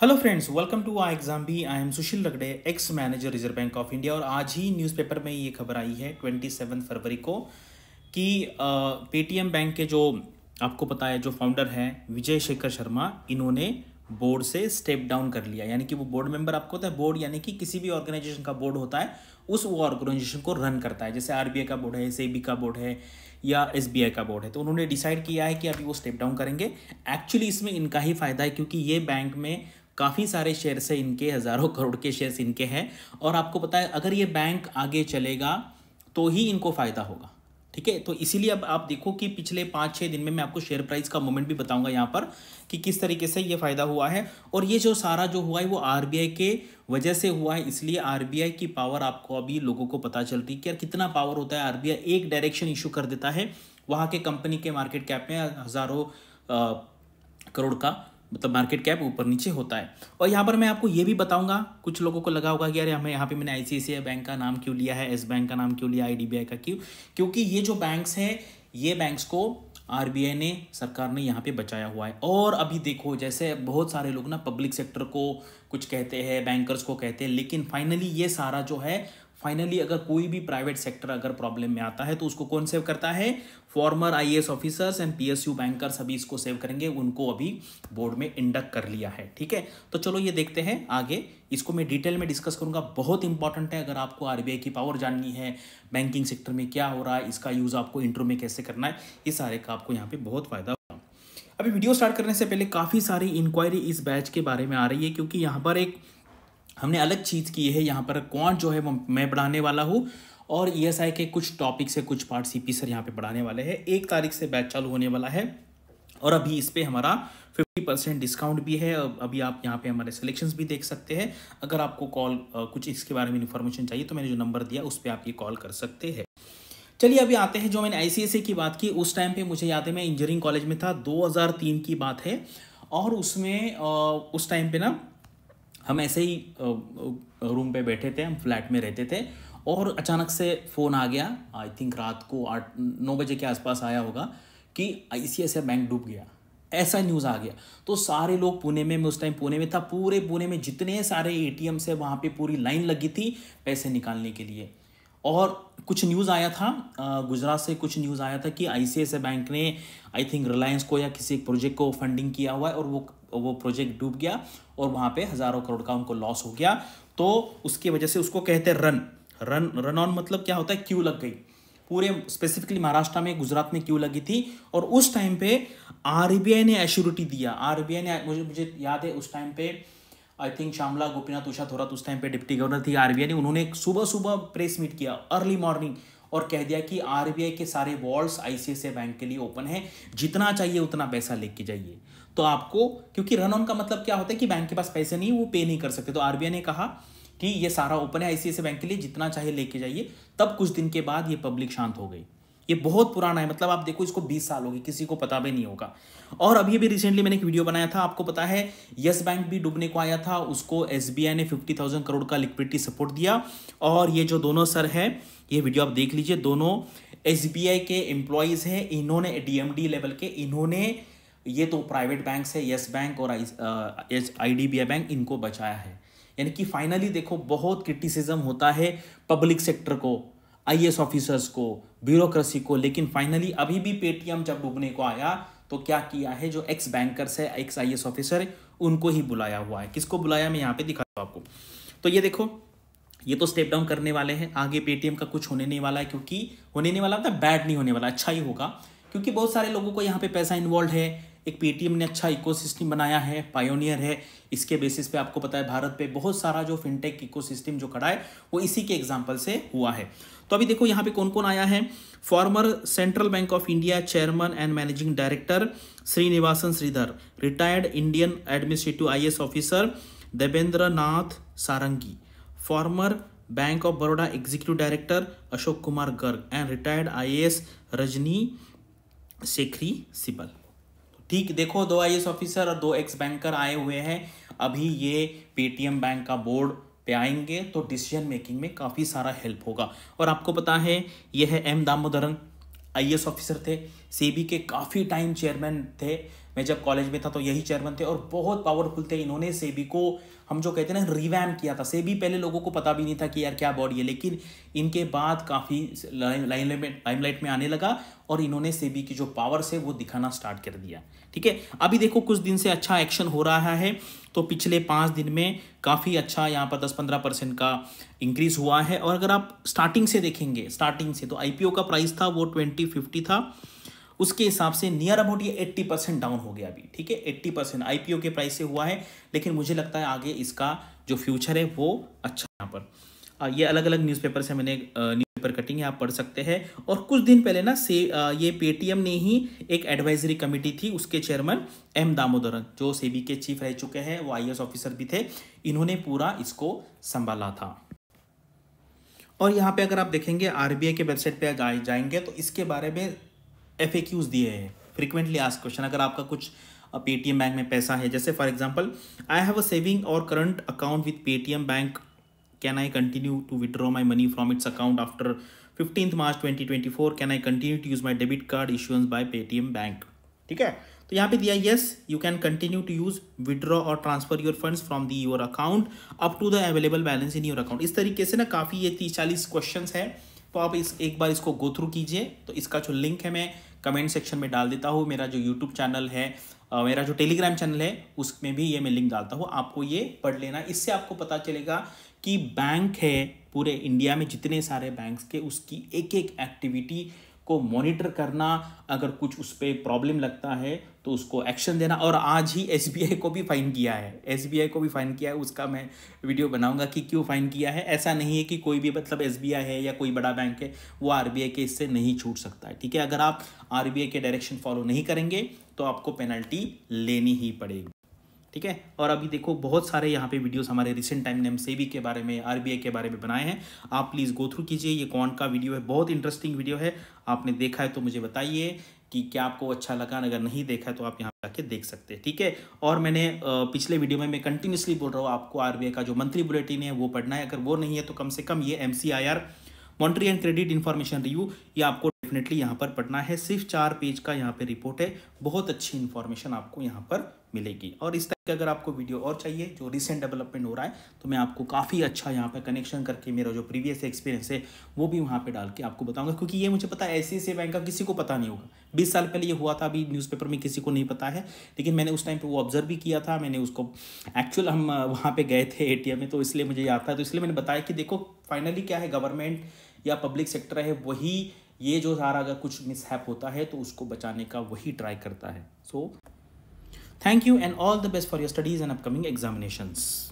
Hello friends welcome to I exam B I am Sushil Ragade ex manager Reserve Bank of India और आज ही newspaper में ये खबर आई है ट्वेंटी सेवन फरवरी को कि पेटीएम बैंक के जो आपको पता है जो फाउंडर हैं विजय शेखर शर्मा इन्होंने बोर्ड से स्टेप डाउन कर लिया यानी कि वो बोर्ड मेंबर आपको होता है बोर्ड यानी कि किसी भी ऑर्गेनाइजेशन का बोर्ड होता है उस वो ऑर्गेनाइजेशन को रन करता है जैसे आर का बोर्ड है एस का बोर्ड है या एस का बोर्ड है तो उन्होंने डिसाइड किया है कि अभी वो स्टेप डाउन करेंगे एक्चुअली इसमें इनका ही फायदा है क्योंकि ये बैंक में काफ़ी सारे शेयर से इनके हज़ारों करोड़ के शेयर्स इनके हैं और आपको पता है अगर ये बैंक आगे चलेगा तो ही इनको फ़ायदा होगा ठीक है तो इसीलिए अब आप देखो कि पिछले पाँच छः दिन में मैं आपको शेयर प्राइस का मूवमेंट भी बताऊंगा यहाँ पर कि किस तरीके से ये फ़ायदा हुआ है और ये जो सारा जो हुआ है वो आर के वजह से हुआ है इसलिए आर की पावर आपको अभी लोगों को पता चलती है कि यार कितना पावर होता है आर एक डायरेक्शन इशू कर देता है वहाँ के कंपनी के मार्केट कैप में हज़ारों करोड़ का मतलब मार्केट कैप ऊपर नीचे होता है और यहाँ पर मैं आपको ये भी बताऊंगा कुछ लोगों को लगा होगा कि यार हमें यहाँ पे मैंने आई बैंक का नाम क्यों लिया है एस बैंक का नाम क्यों लिया आई का क्यों क्योंकि ये जो बैंक्स है ये बैंक्स को आर ने सरकार ने यहाँ पे बचाया हुआ है और अभी देखो जैसे बहुत सारे लोग ना पब्लिक सेक्टर को कुछ कहते हैं बैंकर्स को कहते हैं लेकिन फाइनली ये सारा जो है फाइनली अगर कोई भी प्राइवेट सेक्टर अगर प्रॉब्लम में आता है तो उसको कौन सेव करता है former S officers and PSU banker सभी इसको सेव करेंगे उनको अभी बोर्ड में इंडक्ट कर लिया है ठीक है तो चलो ये देखते हैं आगे इसको मैं डिटेल में डिस्कस करूंगा बहुत इंपॉर्टेंट है अगर आपको आरबीआई की पावर जाननी है बैंकिंग सेक्टर में क्या हो रहा है इसका यूज़ आपको इंटरव्यू में कैसे करना है ये सारे का आपको यहाँ पर बहुत फ़ायदा होगा अभी वीडियो स्टार्ट करने से पहले काफ़ी सारी इंक्वायरी इस बैच के बारे में आ रही है क्योंकि यहाँ पर एक हमने अलग चीज़ की है यहाँ पर क्वांट जो है वो मैं पढ़ाने वाला हूँ और ई e के कुछ टॉपिक से कुछ पार्ट सी पी सर यहाँ पे पढ़ाने वाले हैं एक तारीख से बैच चालू होने वाला है और अभी इस पर हमारा फिफ्टी परसेंट डिस्काउंट भी है अभी आप यहाँ पे हमारे सिलेक्शंस भी देख सकते हैं अगर आपको कॉल कुछ इसके बारे में इन्फॉर्मेशन चाहिए तो मैंने जो नंबर दिया उस पर आप ये कॉल कर सकते हैं चलिए अभी आते हैं जो मैंने आई e की बात की उस टाइम पर मुझे याद है मैं इंजीनियरिंग कॉलेज में था दो की बात है और उसमें उस टाइम पे ना हम ऐसे ही रूम पे बैठे थे हम फ्लैट में रहते थे और अचानक से फ़ोन आ गया आई थिंक रात को आठ नौ बजे के आसपास आया होगा कि आई बैंक डूब गया ऐसा न्यूज़ आ गया तो सारे लोग पुणे में मैं उस टाइम पुणे में था पूरे पुणे में जितने सारे ए टी एम्स है वहाँ पर पूरी लाइन लगी थी पैसे निकालने के लिए और कुछ न्यूज़ आया था गुजरात से कुछ न्यूज़ आया था कि आई बैंक ने आई थिंक रिलायंस को या किसी एक प्रोजेक्ट को फंडिंग किया हुआ है और वो वो प्रोजेक्ट डूब गया और वहाँ पे हज़ारों करोड़ का उनको लॉस हो गया तो उसकी वजह से उसको कहते हैं रन रन रन ऑन मतलब क्या होता है क्यू लग गई पूरे स्पेसिफिकली महाराष्ट्र में गुजरात में क्यू लगी थी और उस टाइम पे आर ने एश्योरिटी दिया आर ने मुझे मुझे याद है उस टाइम पे आई थिंक श्यामला गोपीनाथ उषा थोरा उस टाइम पे डिप्टी गवर्नर थी आर ने उन्होंने सुबह सुबह प्रेस मीट किया अर्ली मॉर्निंग और कह दिया कि आर के सारे वॉल्स आई बैंक के लिए ओपन है जितना चाहिए उतना पैसा लेके जाइए तो आपको क्योंकि रन ऑन का मतलब क्या होता है कि बैंक के पास पैसे नहीं वो पे नहीं कर सकते तो आर ने कहा कि ये सारा ओपन है आईसीआईसीआई बैंक के लिए जितना चाहिए लेके जाइए तब कुछ दिन के बाद ये पब्लिक शांत हो गई ये बहुत पुराना है मतलब आप देखो इसको 20 साल होगी किसी को पता भी नहीं होगा और अभी अभी रिसेंटली मैंने एक वीडियो बनाया था आपको पता है यस बैंक भी डूबने को आया था उसको एस ने फिफ्टी करोड़ का लिक्विडिटी सपोर्ट दिया और ये जो दोनों सर है ये वीडियो आप देख लीजिए दोनों एस के एम्प्लॉयज़ हैं इन्होंने डी लेवल के इन्होंने ये तो प्राइवेट बैंक्स है येस बैंक और आई बैंक uh, इनको बचाया है यानी कि फाइनली देखो बहुत क्रिटिसिज्म होता है पब्लिक सेक्टर को आई ऑफिसर्स को ब्यूरोक्रेसी को लेकिन फाइनली अभी भी पेटीएम जब डूबने को आया तो क्या किया है जो एक्स बैंकर्स है एक्स आई ऑफिसर उनको ही बुलाया हुआ है किसको बुलाया मैं यहाँ पे दिखाता हूँ आपको तो ये देखो ये तो स्टेप डाउन करने वाले हैं आगे पेटीएम का कुछ होने नहीं वाला है क्योंकि होने नहीं वाला मतलब बैड नहीं होने वाला अच्छा ही होगा क्योंकि बहुत सारे लोगों को यहाँ पे पैसा इन्वॉल्व है एक पेटीएम ने अच्छा इकोसिस्टम बनाया है पायोनियर है इसके बेसिस पे आपको पता है भारत पे बहुत सारा जो फिनटेक इकोसिस्टम जो खड़ा है वो इसी के एग्जाम्पल से हुआ है तो अभी देखो यहाँ पे कौन कौन आया है former Central Bank of India chairman and managing director Srinivasan Sridhar retired Indian administrative I officer Devendra Nath Sarangi former Bank of Baroda executive director Ashok Kumar Garg and retired I Rajni Sekhri Sibal ठीक देखो दो आई ऑफिसर और दो एक्स बैंकर आए हुए हैं अभी ये पेटीएम बैंक का बोर्ड पे आएंगे तो डिसीजन मेकिंग में काफ़ी सारा हेल्प होगा और आपको पता है ये है एम दामोदरन आईएएस ऑफिसर थे सेबी के काफ़ी टाइम चेयरमैन थे मैं जब कॉलेज में था तो यही चेयरमैन थे और बहुत पावरफुल थे इन्होंने सेबी को हम जो कहते हैं ना रिवैम किया था सेबी पहले लोगों को पता भी नहीं था कि यार क्या बॉडी है लेकिन इनके बाद काफ़ी लाइन में लाइट में आने लगा और इन्होंने सेबी की जो पावर्स है वो दिखाना स्टार्ट कर दिया ठीक है अभी देखो कुछ दिन से अच्छा एक्शन हो रहा है तो पिछले पाँच दिन में काफ़ी अच्छा यहाँ पर दस पंद्रह परसेंट का इंक्रीज़ हुआ है और अगर आप स्टार्टिंग से देखेंगे स्टार्टिंग से तो आईपीओ का प्राइस था वो ट्वेंटी फिफ्टी था उसके हिसाब से नियर अबाउट ये एट्टी परसेंट डाउन हो गया अभी ठीक है एट्टी परसेंट आईपीओ के प्राइस से हुआ है लेकिन मुझे लगता है आगे इसका जो फ्यूचर है वो अच्छा यहाँ पर ये अलग अलग न्यूज़पेपर से मैंने पेपर कटिंग है आप पढ़ सकते हैं और कुछ दिन पहले ना से ये पेटीएम ने ही एक एडवाइजरी कमेटी थी उसके चेयरमैन एम दामोदरन जो सेबी के चीफ रह चुके हैं वो आई ऑफिसर भी थे इन्होंने पूरा इसको संभाला था और यहाँ पे अगर आप देखेंगे आर के वेबसाइट पर जाएंगे तो इसके बारे में एफ दिए हैं फ्रिक्वेंटली आस्क क्वेश्चन अगर आपका कुछ पेटीएम बैंक में पैसा है जैसे for example I have a saving और current account with Paytm bank can I continue to withdraw my money from its account after 15th मार्च 2024 can I continue to use my debit card issuance T M bank ठीक है तो यहाँ पे दिया yes you can continue to use withdraw और transfer your funds from the your account up to the available balance in your account इस तरीके से ना काफ़ी ये तीस चालीस क्वेश्चन है तो आप इस एक बार इसको गो थ्रू कीजिए तो इसका जो लिंक है मैं कमेंट सेक्शन में डाल देता हूँ मेरा जो यूट्यूब चैनल है मेरा जो टेलीग्राम चैनल है उसमें भी ये मैं लिंक डालता हूँ आपको ये पढ़ लेना इससे आपको पता चलेगा कि बैंक है पूरे इंडिया में जितने सारे बैंक्स के उसकी एक एक एक्टिविटी को मॉनिटर करना अगर कुछ उस पर प्रॉब्लम लगता है तो उसको एक्शन देना और आज ही एस को भी फ़ाइन किया है एस को भी फ़ाइन किया है उसका मैं वीडियो बनाऊंगा कि क्यों फ़ाइन किया है ऐसा नहीं है कि कोई भी मतलब एस है या कोई बड़ा बैंक है वो आर के इससे नहीं छूट सकता है ठीक है अगर आप आर के डायरेक्शन फॉलो नहीं करेंगे तो आपको पेनल्टी लेनी ही पड़ेगी ठीक है और अभी देखो बहुत सारे यहाँ पे वीडियोस हमारे रिसेंट टाइम ने सेबी के बारे में आरबीआई के बारे में बनाए हैं आप प्लीज़ गो थ्रू कीजिए ये कौन का वीडियो है बहुत इंटरेस्टिंग वीडियो है आपने देखा है तो मुझे बताइए कि क्या आपको अच्छा लगा अगर नहीं देखा है तो आप यहाँ जाके देख सकते हैं ठीक है और मैंने पिछले वीडियो में मैं कंटिन्यूसली बोल रहा हूँ आपको आरबीआई का जो मंथली बुलेटिन है वो पढ़ना है अगर वो नहीं है तो कम से कम ये M C and credit information review ये आपको डेफिनेटली यहाँ पर पढ़ना है सिर्फ चार पेज का यहाँ पे रिपोर्ट है बहुत अच्छी इन्फॉर्मेशन आपको यहाँ पर मिलेगी और इस तरह अगर आपको वीडियो और चाहिए जो रिसेंट डेवलपमेंट हो रहा है तो मैं आपको काफ़ी अच्छा यहाँ पर कनेक्शन करके मेरा जो प्रीवियस एक्सपीरियंस है वो भी वहाँ पर डाल के आपको बताऊँगा क्योंकि ये मुझे पता है ऐसी ऐसे बैंक का किसी को पता नहीं होगा बीस साल पहले ये हुआ था अभी न्यूज़पेपर में किसी को नहीं पता है लेकिन मैंने उस टाइम पर वो ऑब्जर्व भी किया था मैंने उसको एक्चुअल हम वहाँ पर गए थे ए में तो इसलिए मुझे याद था तो इसलिए मैंने बताया कि देखो फाइनली क्या है गवर्नमेंट या पब्लिक सेक्टर है वही ये जो सारा अगर कुछ मिसहैप होता है तो उसको बचाने का वही ट्राई करता है सो so, Thank you and all the best for your studies and upcoming examinations.